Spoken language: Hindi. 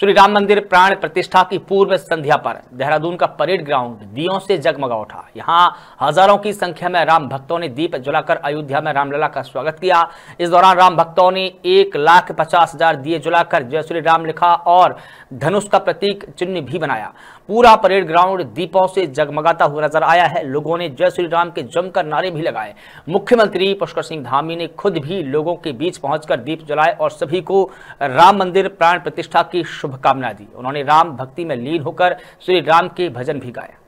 श्री राम मंदिर प्राण प्रतिष्ठा की पूर्व संध्या पर देहरादून का परेड ग्राउंड दियों से जगमगा उठा यहां हजारों की संख्या में राम भक्तों ने दीप जलाकर अयोध्या में रामलला का स्वागत किया इस दौरान राम भक्तों ने एक लाख पचास हजार दिए जलाकर जय श्री राम लिखा और धनुष का प्रतीक चिन्ह भी बनाया पूरा परेड ग्राउंड दीपों से जगमगाता हुआ नजर आया है लोगों ने जय श्री राम के जमकर नारे भी लगाए मुख्यमंत्री पुष्कर सिंह धामी ने खुद भी लोगों के बीच पहुंचकर दीप जलाए और सभी को राम मंदिर प्राण प्रतिष्ठा की शुभकामना दी उन्होंने राम भक्ति में लीन होकर श्री राम के भजन भी गाया